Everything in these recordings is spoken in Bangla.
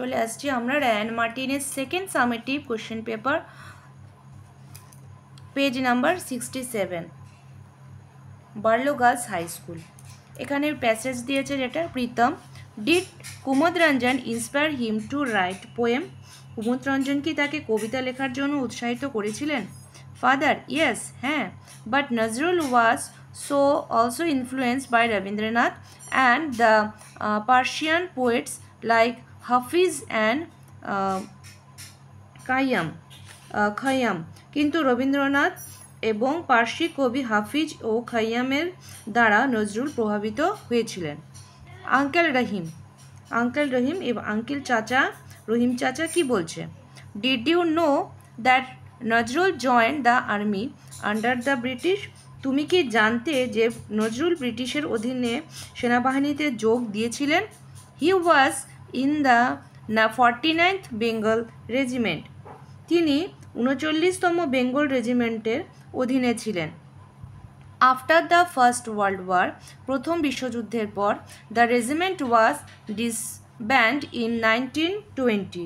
চলে আসছি আমরা র্যান মার্টিনের second summative question paper page number sixty seven Barlow girls high school এখানের প্যাসেজ দিয়েছে যেটা Pritam did Kumudranjan inspire him to write poem Kumud কি তাকে কবিতা লেখার জন্য উৎসাহিত করেছিলেন ফাদার ইয়েস হ্যাঁ but Nazrul was so also influence by Rabindranath and the Persian poets like Hafiz and Khayyam Khayyam কিন্তু রবীন্দ্রনাথ এবং পার্সি কবি হাফিজ ও খাইয়ামের দ্বারা নজরুল প্রভাবিত হয়েছিলেন আঙ্কেল রহিম আঙ্কেল রহিম এবং আঙ্কেল চাচা রহিম চাচা কি বলছে did you know that Nazrul join the army under the British তুমি কি জানতে যে নজরুল ব্রিটিশের অধীনে সেনাবাহিনীতে যোগ দিয়েছিলেন হি ওয়াজ ইন দ্য না ফর্টি নাইন্থ বেঙ্গল রেজিমেন্ট তিনি উনচল্লিশতম বেঙ্গল রেজিমেন্টের অধীনে ছিলেন after the first world war প্রথম বিশ্বযুদ্ধের পর the regiment was disband in nineteen twenty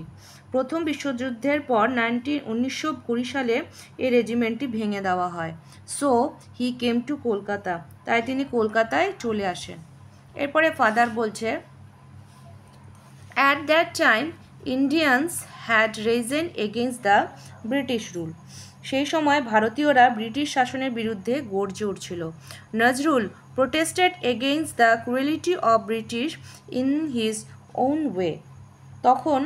প্রথম বিশ্বযুদ্ধের পর নাইনটিন উনিশশো কুড়ি সালে এই রেজিমেন্টটি ভেঙে দেওয়া হয় so he came to Kolkata তাই তিনি কলকাতায় চলে আসেন এরপরে ফাদার বলছে at that time Indians had risen against the British rule সেই সময় ভারতীয়রা ব্রিটিশ শাসনের বিরুদ্ধে গর্জে উঠছিল Nazrul protested against the cruelty of British in his own way তখন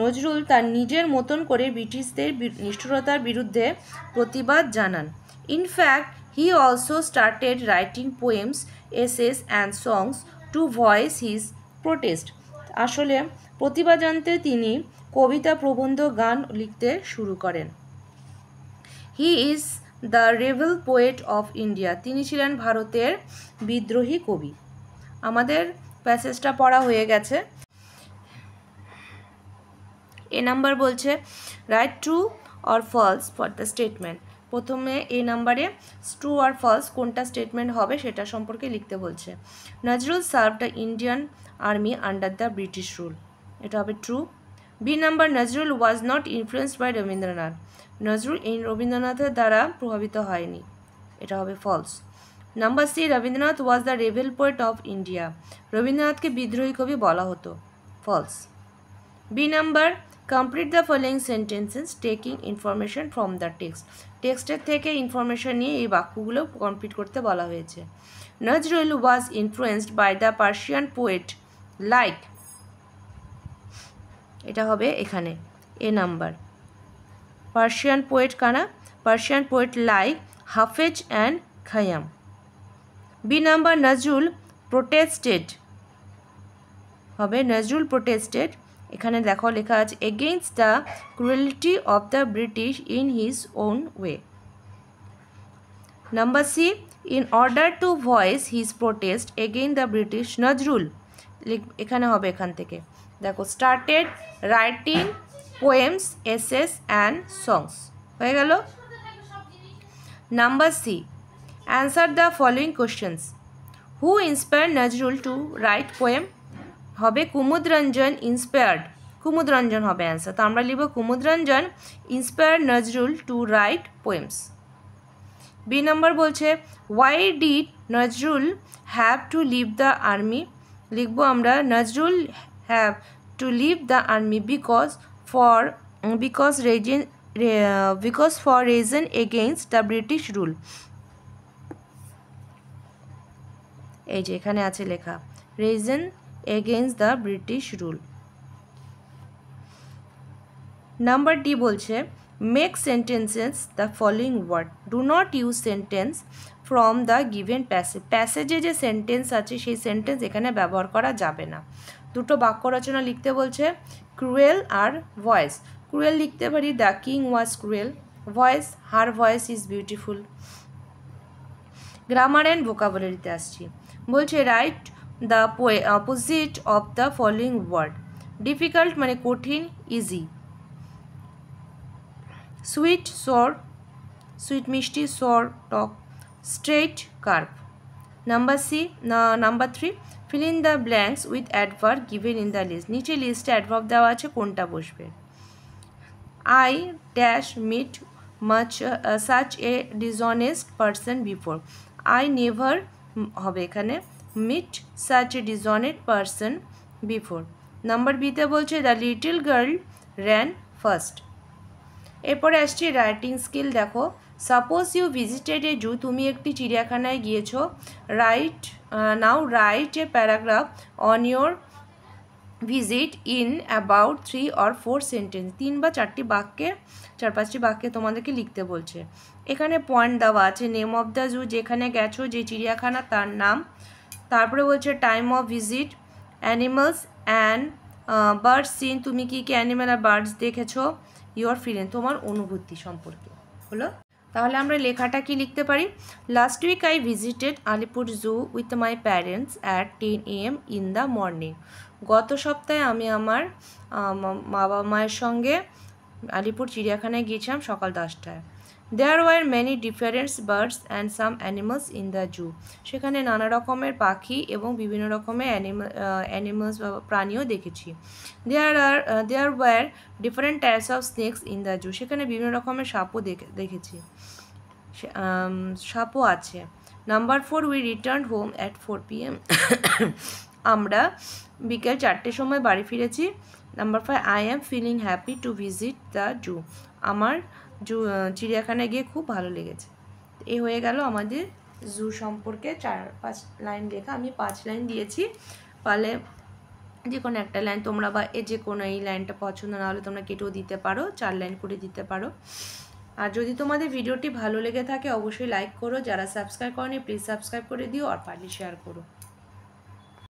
নজরুল তার নিজের মতন করে ব্রিটিশদের নিষ্ঠুরতার বিরুদ্ধে প্রতিবাদ জানান in fact he also started writing poems essays and songs to voice his protest আসলে প্রতিভা জানতে তিনি কবিতা প্রবন্ধ গান লিখতে শুরু করেন হি ইজ দ্য রেভেল পোয়েট অফ ইন্ডিয়া তিনি ছিলেন ভারতের বিদ্রোহী কবি আমাদের প্যাসেজটা পড়া হয়ে গেছে এ নাম্বার বলছে write true or false for the statement প্রথমে এ নাম্বারে ট্রু আর ফলস কোনটা স্টেটমেন্ট হবে সেটা সম্পর্কে লিখতে বলছে Nazrul serve the Indian army under the British rule এটা হবে true B number Nazrul was not influenced by Rabindranath Nazrul এই রবীন্দ্রনাথের দ্বারা প্রভাবিত হয়নি এটা হবে false number C Rabindranath was the রেভেল পোয়েট অফ ইন্ডিয়া রবীন্দ্রনাথকে বিদ্রোহী কবি বলা হতো false B number complete the following sentences taking information from the text টেক্সটের থেকে ইনফরমেশন নিয়ে এই বাক্যগুলো কমপ্লিট করতে বলা হয়েছে Nazrul was influenced by the Persian poet like এটা হবে এখানে এ নাম্বার পার্সিয়ান পোয়েট কানা Persian poet like Hafez and Khayyam B number Nazrul protested হবে নজরুল প্রোটেস্টেড এখানে দেখো লেখা আছে against the cruelty of the British in his own way number C in order to voice his protest again the British Nazrul এখানে হবে এখান থেকে দেখো started writing poems essays and সংস হয়ে গেল number C answer the following questions who inspire Nazrul to write poem হবে কুমুদরঞ্জন ইন্সপায়ার্ড কুমুদরঞ্জন হবে অ্যান্সার তো আমরা লিখব Kumudranjan inspired Nazrul to write poems B number বলছে why did Nazrul have to leave the army লিখবো আমরা Nazrul have to leave the army because for because reason because for reason against the British rule এই যে এখানে আছে লেখা reason against the British rule number D বলছে make sentences the following word do not use sentence from the given passage প্যাসেজে যে সেন্টেন্স আছে সেই সেন্টেন্স এখানে ব্যবহার করা যাবে না দুটো বাক্য রচনা লিখতে বলছে ক্রুয়েল আর ভয়েস ক্রুয়েল লিখতে পারি the king was cruel voice her voice is beautiful grammar and ভোকাবলারিতে আসছি বলছে write the opposite of the following word difficult মানে কঠিন ইজি সুইট সর সুইট মিষ্টি সর টক straight curve number C number three fill in the blanks with adverb given in the list নিচে লিস্টে অ্যাডভার্ব দেওয়া আছে কোনটা বসবে I dash meet much such a dishonest person before I never হবে এখানে meet such a dishonest person before number তে বলছে the little girl ran first এরপরে আসছে রাইটিং স্কিল দেখো suppose you visited a zoo তুমি একটি চিড়িয়াখানায় গিয়েছো right now write a paragraph on your visit in about three or four sentence তিন বা চারটি বাক্যে চার পাঁচটি বাক্যে তোমাদেরকে লিখতে বলছে এখানে পয়েন্ট দেওয়া আছে নেম অফ দ্য জু যেখানে গেছো যে চিড়িয়াখানা তার নাম তারপরে বলছে time of visit animals and birds seen তুমি কি কি অ্যানিম্যাল আর বার্ডস দেখেছো ইউর ফিলিং তোমার অনুভূতি সম্পর্কে হলো তাহলে আমরা লেখাটা কি লিখতে পারি last week I visited Alipore zoo with my parents at ten M in the morning গত সপ্তাহে আমি আমার মা বাবা মায়ের সঙ্গে আলিপুর চিড়িয়াখানায় গিয়েছিলাম সকাল দশটায় there were many differents birds and some animals in the zoo সেখানে নানা রকমের পাখি এবং বিভিন্ন রকমের অ্যানিমালস বা প্রাণীও দেখেছি there are there were different types of snakes in the zoo সেখানে বিভিন্ন রকমের সাপও দেখে দেখেছি সাপও আছে number four we return home at four PM আমরা বিকেল চারটের সময় বাড়ি ফিরেছি number five I am feeling happy to visit the zoo আমার চিড়িয়াখানায় গিয়ে খুব ভালো লেগেছে এ হয়ে গেল আমাদের জু সম্পর্কে চার পাঁচ লাইন লেখা আমি পাঁচ লাইন দিয়েছি পারলে যে কোনো একটা লাইন তোমরা বা এ যে কোনো এই লাইনটা পছন্দ না হলে তোমরা কেটেও দিতে পারো চার লাইন করে দিতে পারো আর যদি তোমাদের ভিডিওটি ভালো লেগে থাকে অবশ্যই লাইক করো যারা সাবস্ক্রাইব করনি প্লিজ সাবস্ক্রাইব করে দিও আর পারলে শেয়ার করো